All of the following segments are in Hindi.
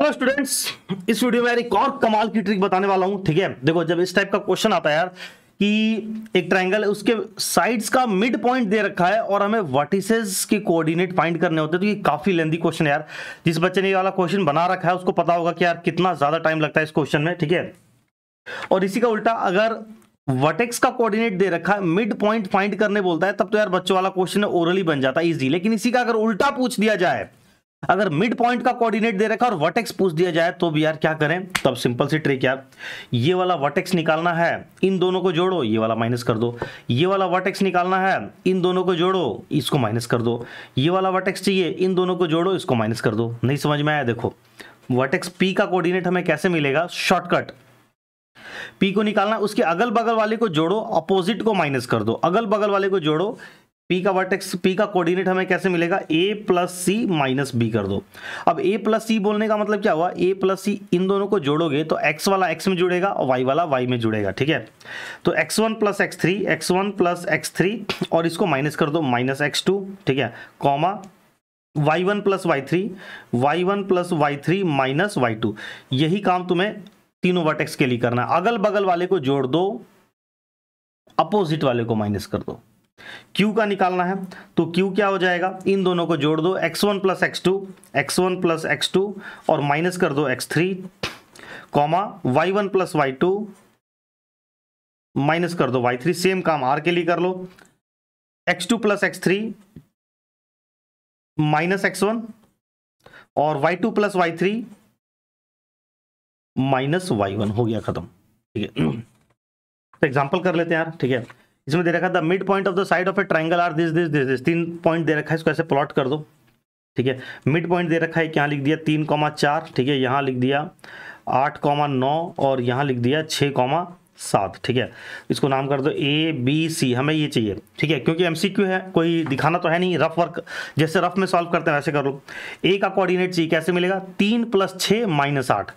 हेलो स्टूडेंट्स इस वीडियो में यार एक और कमाल की ट्रिक बताने वाला हूँ ठीक है देखो जब इस टाइप का क्वेश्चन आता है यार कि एक ट्रायंगल है उसके साइड्स का मिड पॉइंट दे रखा है और हमें वर्टिसेस के कोऑर्डिनेट फाइंड करने होते हैं तो ये काफी लेंदी क्वेश्चन है यार जिस बच्चे ने ये वाला क्वेश्चन बना रखा है उसको पता होगा कि यार कितना ज्यादा टाइम लगता है इस क्वेश्चन में ठीक है और इसी का उल्टा अगर वर्टेक्स का कोऑर्डिनेट दे रखा है मिड पॉइंट फाइंड करने बोलता है तब तो यार बच्चों वाला क्वेश्चन ओरली बन जाता है इजी लेकिन इसी का अगर उल्टा पूछ दिया जाए अगर मिड पॉइंट का कोऑर्डिनेट दे रखा और वर्टेक्स पूछ दिया जाए तो भी यार क्या करें तो अब सिंपल सी ट्रिक यार ये वाला वर्टेक्स निकालना है इन दोनों को जोड़ो ये वाला माइनस कर दो ये वाला वर्टेक्स निकालना है इन दोनों को जोड़ो इसको माइनस कर दो ये वाला वर्टेक्स चाहिए इन दोनों को जोड़ो इसको माइनस कर दो नहीं समझ में आया देखो वर्टेक्स पी का कोऑर्डिनेट हमें कैसे मिलेगा शॉर्टकट पी को निकालना उसके अगल बगल वाले को जोड़ो अपोजिट को माइनस कर दो अगल बगल वाले को जोड़ो पी का वर्टेक्स पी का कोऑर्डिनेट हमें कैसे मिलेगा A plus C minus B कर दो अब ए प्लस सी बोलने का मतलब क्या हुआ ए प्लस सी इन दोनों को जोड़ोगे तो एक्स वाला एक्स में जुड़ेगा और वाई वाला वाई में जुड़ेगा ठीक है तो x one plus x three x one plus x three और इसको माइनस कर दो माइनस एक्स टू ठीक है comma y one plus y three y one plus y three minus y two यही काम तुम्हें तीनों वर्टेक्स के लिए करना है अगल बगल वाले को जोड़ दो अपोजिट वाले को माइनस कर दो क्यू का निकालना है तो क्यू क्या हो जाएगा इन दोनों को जोड़ दो x one plus x two x one plus x two और माइनस कर दो x three comma y one plus y two minus कर दो वाई थ्री सेम काम आर के लिए कर लो x two plus x three minus x one और y two plus y three minus y one हो गया खत्म ठीक है तो एग्जाम्पल कर लेते हैं यार ठीक है इसमें दे रखा था mid point of the side of a triangle R this this this this तीन पॉइंट दे रखा है इसको ऐसे प्लॉट कर दो ठीक है मिड पॉइंट दे रखा है यहाँ लिख दिया तीन कॉमा चार ठीक है यहाँ लिख दिया आठ कॉमा नौ और यहाँ लिख दिया छः कॉमा सात ठीक है इसको नाम कर दो ए बी सी हमें ये चाहिए ठीक है क्योंकि एमसीक्यू है कोई दिखाना तो है नहीं रफ वर्क जैसे रफ में सॉल्व करते हैं वैसे कर लो ए का कोऑर्डिनेट चाहिए कैसे मिलेगा तीन प्लस छः माइनस आठ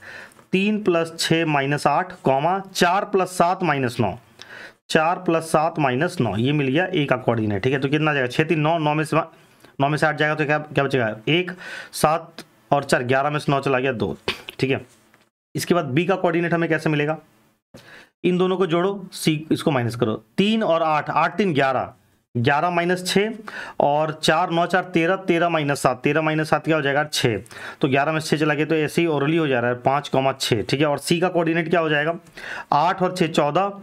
तीन प्लस छः माइनस आठ कॉमा चार प्लस सात माइनस नौ चार प्लस सात माइनस नौ ये मिल गया ए का कोऑर्डिनेट ठीक है तो कितना जाएगा छः तीन नौ नौ में से नौ में से आठ जाएगा तो क्या क्या बचेगा एक सात और चार ग्यारह में से नौ चला गया दो ठीक है इसके बाद बी का कोऑर्डिनेट हमें कैसे मिलेगा इन दोनों को जोड़ो सी इसको माइनस करो तीन और आठ आठ तीन ग्यारह ग्यारह माइनस छः और चार नौ चार तेरह तेरह माइनस सात तेरह माइनस सात क्या हो जाएगा छः तो ग्यारह में छः चला गया तो ऐसे ही ओरली हो जा रहा है पाँच कौमा छः ठीक है और सी का कोऑर्डिनेट क्या हो जाएगा आठ और छः चौदह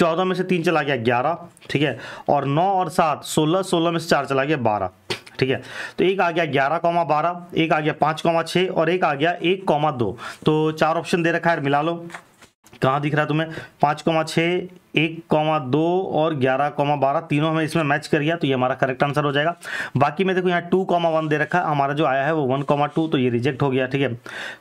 चौदह में से तीन चला गया ग्यारह ठीक है और नौ और सात सोलह सोलह में से चार चला गया बारह ठीक है तो एक आ गया ग्यारह कौमा बारह एक आ गया पाँच कौमा छः और एक आ गया एक कौमा दो तो चार ऑप्शन दे रखा है मिला लो कहाँ दिख रहा है तुम्हें पाँच कौमा छः एक कौमा दो और ग्यारह कौमा बारह तीनों हमें इसमें मैच कर गया तो ये हमारा करेक्ट आंसर हो जाएगा बाकी मैं देखो यहाँ टू कॉमा वन दे रखा है हमारा जो आया है वो वन कॉमा टू तो ये रिजेक्ट हो गया ठीक है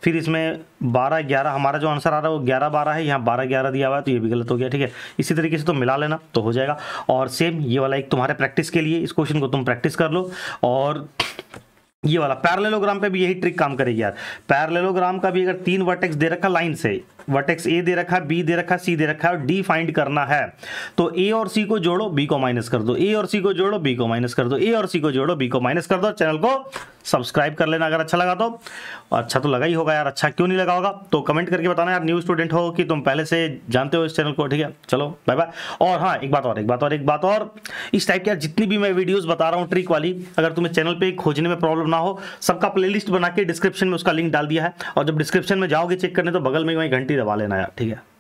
फिर इसमें बारह ग्यारह हमारा जो आंसर आ रहा है वो ग्यारह बारह है यहाँ बारह ग्यारह दिया हुआ है तो ये भी गलत हो गया ठीक है इसी तरीके से तो मिला लेना तो हो जाएगा और सेम ये वाला एक तुम्हारे प्रैक्टिस के लिए इस क्वेश्चन को तुम प्रैक्टिस कर लो और ये वाला पैरलेलोग्राम पे भी यही ट्रिक काम करेगी यार पैरलेलोग्राम का भी अगर तीन वर्टेक्स दे रखा लाइन से वर्टेक्स ए दे रखा बी दे रखा सी दे रखा और डी फाइंड करना है तो ए और सी को जोड़ो बी को माइनस कर दो ए और सी को जोड़ो बी को माइनस कर दो ए और सी को जोड़ो बी को माइनस कर दो चैनल को सब्सक्राइब कर लेना अगर अच्छा लगा तो अच्छा तो लगा ही होगा यार अच्छा क्यों नहीं लगा होगा तो कमेंट करके बताना यार न्यू स्टूडेंट हो कि तुम पहले से जानते हो इस चैनल को ठीक है चलो बाय बाय और हाँ एक बात और एक बात और एक बात और इस टाइप की यार जितनी भी मैं वीडियोस बता रहा हूँ ट्रिक वाली अगर तुम्हें चैनल पर खोजने में प्रॉब्लम ना हो सबका प्ले बना के डिस्क्रिप्शन में उसका लिंक डाल दिया है और जब डिस्क्रिप्शन में जाओगे चेक करने तो बगल में वहीं घंटी दबा लेना यार ठीक है